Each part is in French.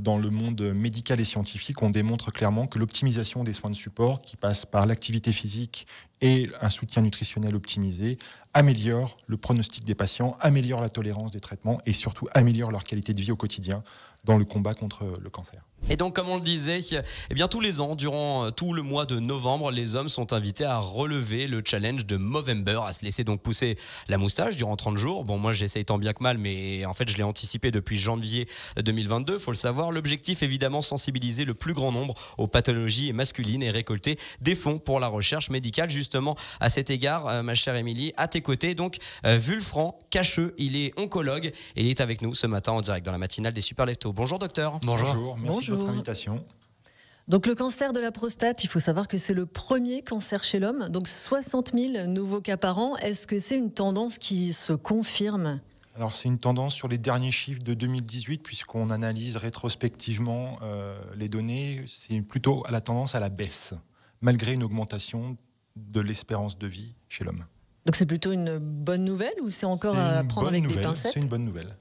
dans le monde médical et scientifique, on démontre clairement que l'optimisation des soins de support, qui passe par l'activité physique et un soutien nutritionnel optimisé, améliore le pronostic des patients, améliore la tolérance des traitements et surtout améliore leur qualité de vie au quotidien dans le combat contre le cancer. Et donc, comme on le disait, eh bien, tous les ans, durant euh, tout le mois de novembre, les hommes sont invités à relever le challenge de Movember, à se laisser donc pousser la moustache durant 30 jours. Bon, moi, j'essaye tant bien que mal, mais en fait, je l'ai anticipé depuis janvier 2022, euh, faut le savoir. L'objectif, évidemment, sensibiliser le plus grand nombre aux pathologies masculines et récolter des fonds pour la recherche médicale. Justement, à cet égard, euh, ma chère Émilie, à tes côtés, donc, Vulfran Cacheux, il est oncologue et il est avec nous ce matin en direct dans la matinale des Super Bonjour, docteur. Bonjour. Bonjour votre invitation. Donc le cancer de la prostate, il faut savoir que c'est le premier cancer chez l'homme, donc 60 000 nouveaux cas par an. Est-ce que c'est une tendance qui se confirme alors c'est une tendance sur les derniers chiffres de 2018, puisqu'on analyse rétrospectivement euh, les données, c'est plutôt à la tendance à la baisse, malgré une augmentation de l'espérance de vie chez l'homme. Donc c'est plutôt une bonne nouvelle ou c'est encore à prendre avec des pincettes C'est une bonne nouvelle.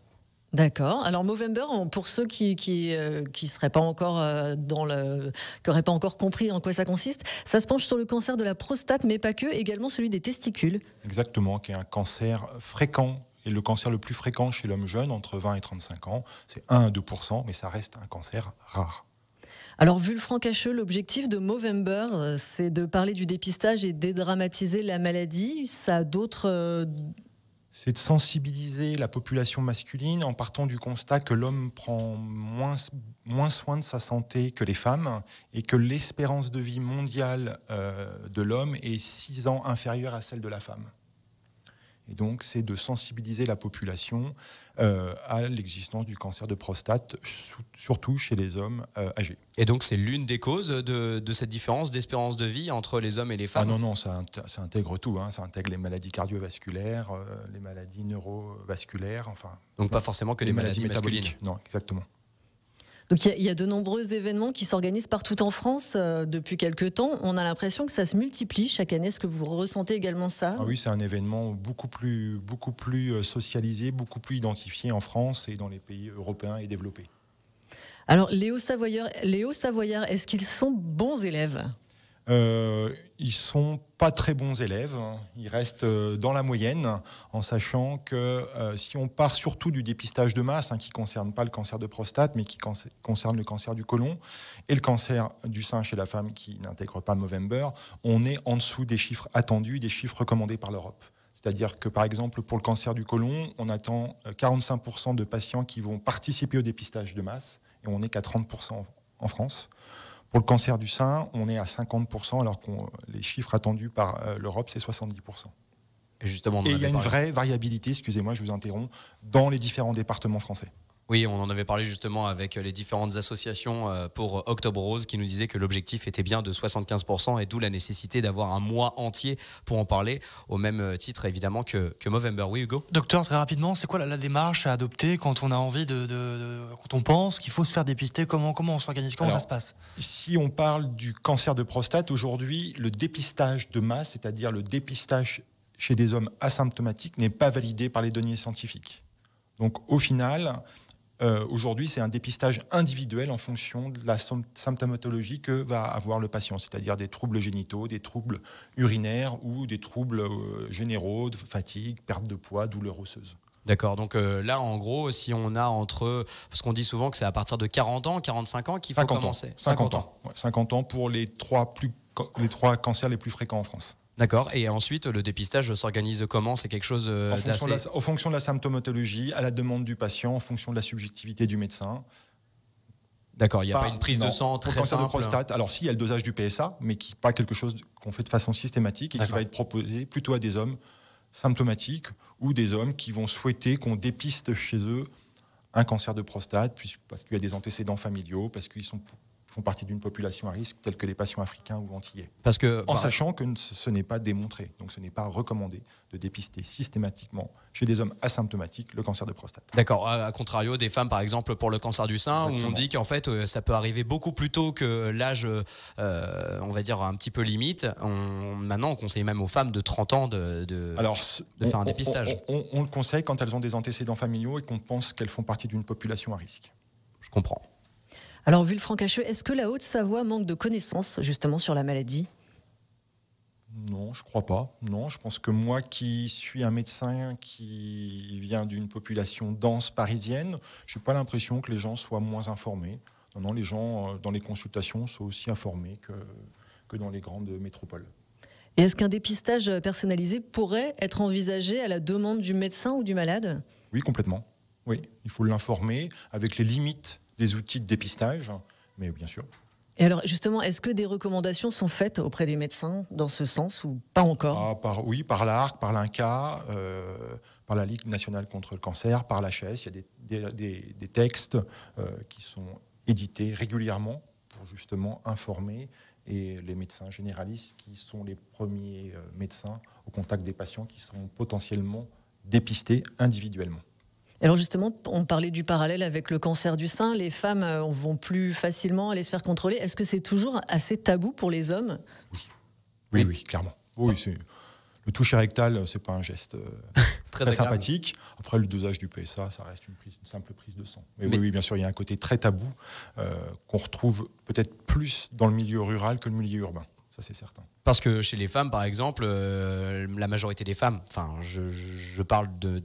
D'accord. Alors Movember, pour ceux qui qui, euh, qui seraient pas encore euh, dans le, qui pas encore compris en quoi ça consiste, ça se penche sur le cancer de la prostate, mais pas que, également celui des testicules. Exactement, qui est un cancer fréquent et le cancer le plus fréquent chez l'homme jeune, entre 20 et 35 ans, c'est 1 à 2 mais ça reste un cancer rare. Alors, vu le franc cacheux, l'objectif de Movember, euh, c'est de parler du dépistage et dédramatiser la maladie. Ça a d'autres c'est de sensibiliser la population masculine en partant du constat que l'homme prend moins, soin de sa santé que les femmes et que l'espérance de vie mondiale euh, de l'homme est six ans inférieure à celle de la femme. Et donc, c'est de sensibiliser la population euh, à l'existence du cancer de prostate, surtout chez les hommes euh, âgés. Et donc, c'est l'une des causes de, cette différence d'espérance de vie entre les hommes et les femmes ah Non, non, ça, intègre tout. Hein. ça intègre les maladies cardiovasculaires, euh, les maladies neurovasculaires, enfin. Donc, pas forcément que les, maladies, maladies, Non, exactement. Donc il y, a de nombreux événements qui s'organisent partout en France euh, depuis quelques temps. On a l'impression que ça se multiplie chaque année. Est-ce que vous ressentez également ça ah Oui, c'est un événement beaucoup plus, beaucoup plus euh, socialisé, beaucoup plus identifié en France et dans les pays européens et développés. Alors, les Hauts-Savoyards, Léo Savoyard, est-ce qu'ils sont bons élèves euh, ils sont pas très bons élèves, hein. ils restent euh, dans la moyenne, en sachant que euh, si on part surtout du dépistage de masse, qui hein, qui concerne pas le cancer de prostate, mais qui concerne le cancer du côlon et le cancer du sein chez la femme qui n'intègre pas Movember, on est en dessous des chiffres attendus, des chiffres recommandés par l'Europe. C'est-à-dire que, par exemple, pour le cancer du côlon, on attend 45% euh, de patients qui vont participer au dépistage de masse, et on n'est qu'à 30% en France. Pour le cancer du sein, on est à 50%, alors que les chiffres attendus par euh, l'Europe, c'est 70%. Et il y a une vraie variabilité, excusez-moi, je vous interromps, dans les différents départements français. Oui, on en avait parlé justement avec euh, les différentes associations euh, pour Octobre Rose qui nous disaient que l'objectif était bien de 75% et d'où la nécessité d'avoir un mois entier pour en parler, au même euh, titre évidemment que, que Movember. Oui, Hugo Docteur, très rapidement, c'est quoi la, démarche à adopter quand on a envie de. quand on pense qu'il faut se faire dépister Comment, comment on s'organise Comment ça se passe Si on parle du cancer de prostate, aujourd'hui, le dépistage de masse, c'est-à-dire le dépistage chez des hommes asymptomatiques, n'est pas validé par les données scientifiques. Donc au final, euh, aujourd'hui, c'est un dépistage individuel en fonction de la symptomatologie que va avoir le patient, c'est-à-dire des troubles génitaux, des troubles urinaires ou des troubles euh, généraux de fatigue, perte de poids, douleur osseuse. D'accord, donc euh, là en gros, si on a entre. Parce qu'on dit souvent que c'est à partir de 40 ans, 45 ans qu'il faut 50 commencer. Ans. 50, ans. 50 ans pour les trois cancers les plus fréquents en France. D'accord. Et ensuite, le dépistage s'organise comment C'est quelque chose euh, en en fonction de la symptomatologie, à la demande du patient, en fonction de la subjectivité du médecin. D'accord, il n'y a pas, une prise de sang très cancer de prostate, alors si, il y a le dosage du PSA, mais qui pas quelque chose qu'on fait de façon systématique et qui va être proposé plutôt à des hommes symptomatiques ou des hommes qui vont souhaiter qu'on dépiste chez eux un cancer de prostate, parce qu'il y a des antécédents familiaux, parce qu'ils sont font partie d'une population à risque, telle que les patients africains ou antillais. Parce que, en bah, sachant que ce n'est pas démontré, donc ce n'est pas recommandé de dépister systématiquement chez des hommes asymptomatiques le cancer de prostate. D'accord. À contrario des femmes, par exemple, pour le cancer du sein, on dit qu'en fait, euh, ça peut arriver beaucoup plus tôt que euh, l'âge, euh, on va dire, un petit peu limite. On, maintenant, on conseille même aux femmes de 30 ans de, faire un dépistage. on le conseille quand elles ont des antécédents familiaux et qu'on pense qu'elles font partie d'une population à risque. Je comprends. Alors, franc francacheux, est-ce que la Haute-Savoie manque de connaissances justement sur la maladie non, je crois pas. Non, je pense que moi qui suis un médecin qui vient d'une population dense parisienne, je n'ai pas l'impression que les gens soient moins informés. Non, non, les gens euh, dans les consultations sont aussi informés que, que dans les grandes métropoles. Et est-ce qu'un dépistage personnalisé pourrait être envisagé à la demande du médecin ou du malade Oui, complètement. Oui, il faut l'informer avec les limites des outils de dépistage, mais bien sûr. Et alors justement, est-ce que des recommandations sont faites auprès des médecins dans ce sens ou pas encore ah, par, Oui, par l'ARC, par l'INCA, euh, par la Ligue nationale contre le cancer, par l'HS. Il y a des, textes euh, qui sont édités régulièrement pour justement informer et les médecins généralistes qui sont les premiers euh, médecins au contact des patients qui sont potentiellement dépistés individuellement. Alors justement, on parlait du parallèle avec le cancer du sein. Les femmes euh, vont plus facilement aller se faire contrôler. Est-ce que c'est toujours assez tabou pour les hommes oui. oui. clairement. Oui, le toucher rectal, euh, c'est pas un geste euh, très, sympathique. Après, le dosage du PSA, ça reste une, simple prise de sang. Mais, Oui, bien sûr, il y a un côté très tabou qu'on retrouve peut-être plus dans le milieu rural que le milieu urbain. Ça, c'est certain. Parce que chez les femmes, par exemple, la majorité des femmes, enfin, je, parle de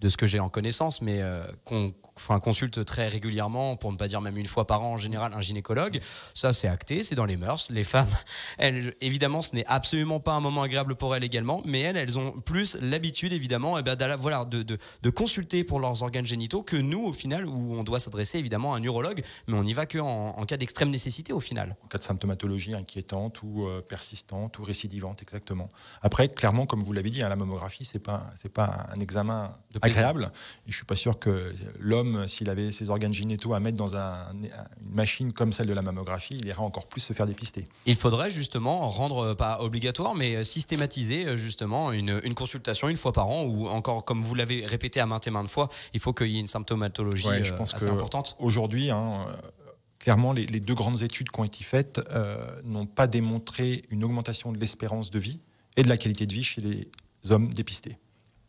de ce que j'ai en connaissance, mais euh, qu'on consulte très régulièrement, pour ne pas dire même une fois par an en général, un gynécologue. Ça, c'est acté, c'est dans les mœurs. Les femmes, elles, évidemment, ce n'est absolument pas un moment agréable pour elles également, mais elles, elles ont plus l'habitude, évidemment, eh ben, de, consulter pour leurs organes génitaux que nous, au final, où on doit s'adresser évidemment à un neurologue, mais on n'y va qu'en en, cas d'extrême nécessité, au final. En cas de symptomatologie inquiétante ou euh, persistante ou récidivante, exactement. Après, clairement, comme vous l'avez dit, hein, la mammographie, c'est pas, c'est pas un examen de je Et je suis pas sûr que l'homme, s'il avait ses organes génétaux à mettre dans une machine comme celle de la mammographie, il irait encore plus se faire dépister. Il faudrait justement rendre, euh, pas obligatoire, mais euh, systématiser euh, justement une, consultation une fois par an ou encore, comme vous l'avez répété à maintes et maintes fois, il faut qu'il y ait une symptomatologie assez importante. Aujourd'hui, hein, clairement, les, deux grandes études qui ont été faites n'ont pas démontré une augmentation de l'espérance de vie et de la qualité de vie chez les hommes dépistés.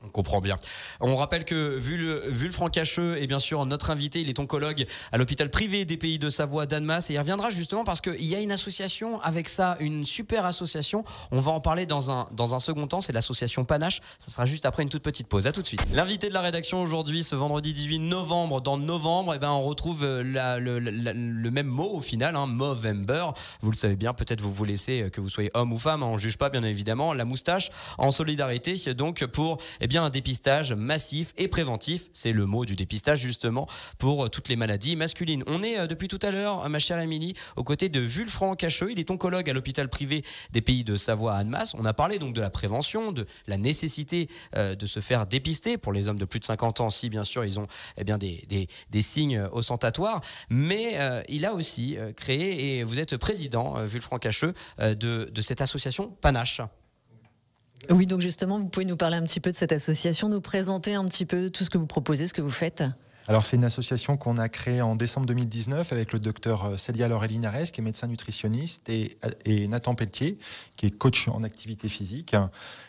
On comprend bien. On rappelle que vu le, vu le Hacheux et bien sûr notre invité, il est oncologue à l'hôpital privé des pays de Savoie d'Annemasse et il reviendra justement parce qu'il y a une association avec ça, une super association. On va en parler dans un, dans un second temps, c'est l'association Panache. Ça sera juste après une toute petite pause. À tout de suite. L'invité de la rédaction aujourd'hui, ce vendredi 18 novembre, dans novembre, et eh ben on retrouve euh, le, même mot au final, hein, Movember. Vous le savez bien, peut-être vous vous laissez euh, que vous soyez homme ou femme, hein, on ne juge pas bien évidemment, la moustache en solidarité donc pour... Eh eh bien un dépistage massif et préventif, c'est le mot du dépistage justement, pour euh, toutes les maladies masculines. On est euh, depuis tout à l'heure, ma chère Émilie, aux côtés de Vulfran Cacheux, il est oncologue à l'hôpital privé des pays de Savoie à Annemasse. On a parlé donc de la prévention, de la nécessité euh, de se faire dépister pour les hommes de plus de 50 ans, si bien sûr ils ont eh bien, des, des, des, signes ostentatoires, mais il a aussi créé, et vous êtes président, Vulfran Cacheux, de cette association Panache. Oui, donc justement, vous pouvez nous parler un petit peu de cette association, nous présenter un petit peu tout ce que vous proposez, ce que vous faites alors c'est une association qu'on a créée en décembre 2019 avec le docteur euh, Célia Laurelinares, qui est médecin nutritionniste, et, Nathan Pelletier, qui est coach en activité physique.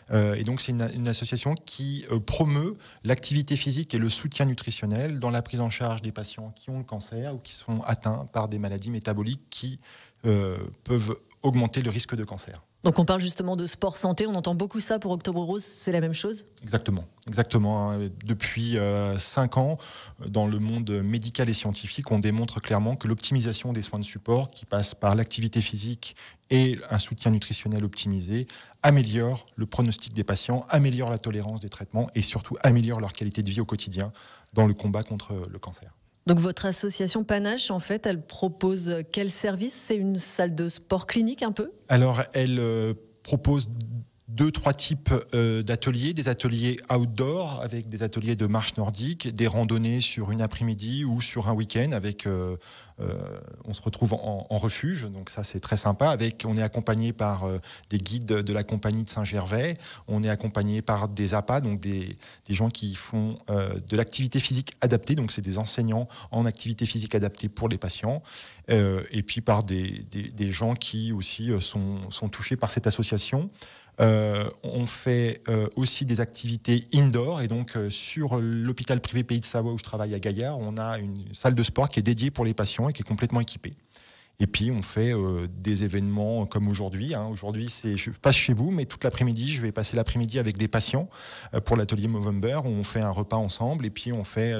Euh, et donc c'est une, association qui euh, promeut l'activité physique et le soutien nutritionnel dans la prise en charge des patients qui ont le cancer ou qui sont atteints par des maladies métaboliques qui peuvent augmenter le risque de cancer. Donc on parle justement de sport santé, on entend beaucoup ça pour Octobre Rose, c'est la même chose Exactement, exactement. Hein. Depuis 5 euh, ans, euh, dans le monde médical et scientifique, on démontre clairement que l'optimisation des soins de support, qui passe par l'activité physique et un soutien nutritionnel optimisé, améliore le pronostic des patients, améliore la tolérance des traitements et surtout améliore leur qualité de vie au quotidien dans le combat contre le cancer. Donc votre association Panache, en fait, elle propose quel service C'est une salle de sport clinique un peu Alors elle euh, propose deux, trois types euh, d'ateliers, des ateliers outdoor avec des ateliers de marche nordique, des randonnées sur une après-midi ou sur un week-end avec, euh, euh, on se retrouve en, refuge, donc ça c'est très sympa. Avec, on est accompagné par des guides de la compagnie de Saint-Gervais, on est accompagné par des APA, donc des, gens qui font de l'activité physique adaptée, donc c'est des enseignants en activité physique adaptée pour les patients, et puis par des, des, des gens qui aussi sont, sont touchés par cette association. Euh, on fait euh, aussi des activités indoor. Et donc, euh, sur l'hôpital privé Pays de Savoie où je travaille à Gaillard, on a une salle de sport qui est dédiée pour les patients et qui est complètement équipée. Et puis on fait des événements comme aujourd'hui. Hein. Aujourd'hui, c'est je passe chez vous, mais toute l'après-midi, je vais passer l'après-midi avec des patients pour l'atelier Movember où on fait un repas ensemble. Et puis on fait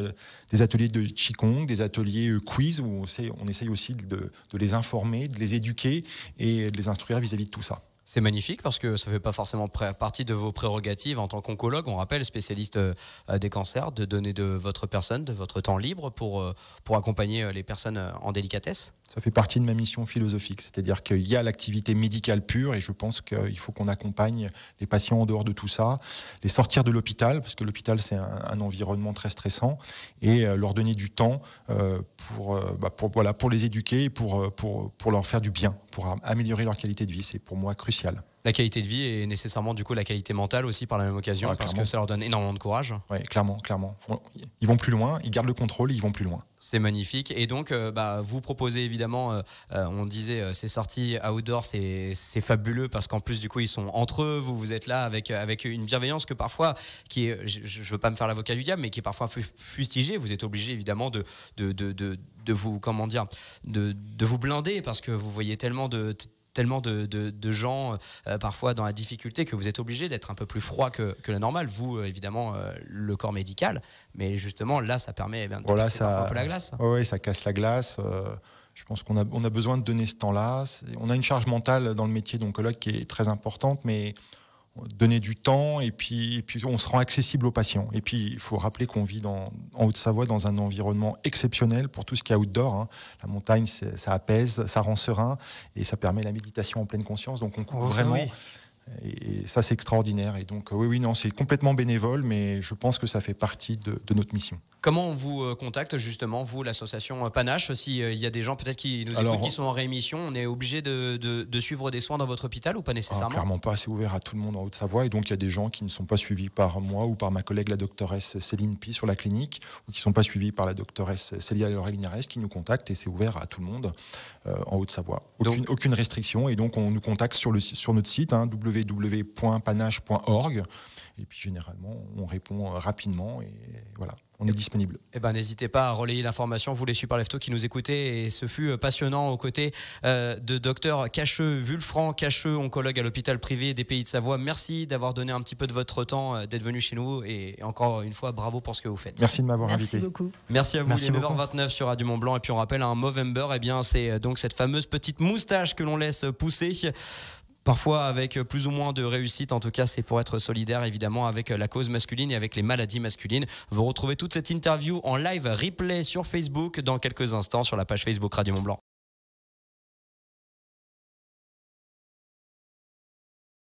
des ateliers de Qigong, des ateliers quiz où on, essaye aussi de, de, les informer, de les éduquer et de les instruire vis à -vis de tout ça. C'est magnifique parce que ça ne fait pas forcément partie de vos prérogatives en tant qu'oncologue, on rappelle, spécialiste euh, des cancers, de donner de votre personne, de votre temps libre pour, euh, pour accompagner euh, les personnes en délicatesse ça fait partie de ma mission philosophique. C'est-à-dire qu'il y a l'activité médicale pure et je pense qu'il faut qu'on accompagne les patients en dehors de tout ça, les sortir de l'hôpital, parce que l'hôpital, c'est un, environnement très stressant, et euh, leur donner du temps euh, pour, euh, bah, pour, voilà, pour les éduquer et pour, pour leur faire du bien, pour améliorer leur qualité de vie. C'est pour moi crucial la qualité de vie et nécessairement du coup la qualité mentale aussi par la même occasion parce que ça leur donne énormément de courage. Oui, clairement, clairement. Ils vont plus loin, ils gardent le contrôle, ils vont plus loin. C'est magnifique. Et donc, euh, bah, vous proposez évidemment, euh, euh, on disait, ces sorties outdoor, c'est fabuleux parce qu'en plus, du coup, ils sont entre eux. Vous, vous êtes là avec, avec une bienveillance que parfois, qui je ne veux pas me faire l'avocat du diable, mais qui est parfois fustigée. Vous êtes obligé évidemment de, de, vous, comment dire, de vous blinder parce que vous voyez tellement de tellement de, gens euh, parfois dans la difficulté que vous êtes obligé d'être un peu plus froid que, que le normal. Vous, euh, évidemment, euh, le corps médical, mais justement, là, ça permet eh de faire un peu la glace. Oui, ça casse la glace. je pense qu'on a, on a besoin de donner ce temps-là. On a une charge mentale dans le métier d'oncologue qui est très importante, mais donner du temps et puis, puis on se rend accessible aux patients. Et puis il faut rappeler qu'on vit en Haute-Savoie dans un environnement exceptionnel pour tout ce qui est outdoor. Hein. La montagne, ça apaise, ça rend serein et ça permet la méditation en pleine conscience. Donc on court oh, vraiment. Et, ça, c'est extraordinaire. Et donc, euh, oui, oui, non, c'est complètement bénévole, mais je pense que ça fait partie de, notre mission. Comment on vous euh, contacte, justement, vous, l'association euh, Panache S'il y a des gens peut-être qui nous écoutent, qui sont en réémission, on est obligé de, suivre des soins dans votre hôpital ou pas ah, nécessairement Clairement pas, c'est ouvert à tout le monde en Haute-Savoie. Et donc, il y a des gens qui ne sont pas suivis par moi ou par ma collègue, la doctoresse Céline Pi, sur la clinique, ou qui ne sont pas suivis par la doctoresse Célia Lorelinares, qui nous contacte et c'est ouvert à tout le monde en Haute-Savoie. Aucune, aucune, restriction. Et donc, on nous contacte sur, le, sur notre site, hein, www.panache.org. Et puis généralement, on répond euh, rapidement et voilà, on est disponible. Eh ben, n'hésitez pas à relayer l'information, vous les l'EFTO qui nous écoutez, et ce fut euh, passionnant aux côtés euh, de docteur Cacheux, Vulfran Cacheux, oncologue à l'hôpital privé des Pays de Savoie. Merci d'avoir donné un petit peu de votre temps, d'être venu chez nous, et encore une fois, bravo pour ce que vous faites. Merci de m'avoir invité. Merci beaucoup. Merci à vous. Merci h 29 sur Radio Mont Blanc, et puis on rappelle un Movember, et eh bien c'est donc cette fameuse petite moustache que l'on laisse pousser. Parfois avec plus ou moins de réussite, en tout cas c'est pour être solidaire évidemment avec la cause masculine et avec les maladies masculines. Vous retrouvez toute cette interview en live replay sur Facebook dans quelques instants sur la page Facebook Radio Mont Blanc.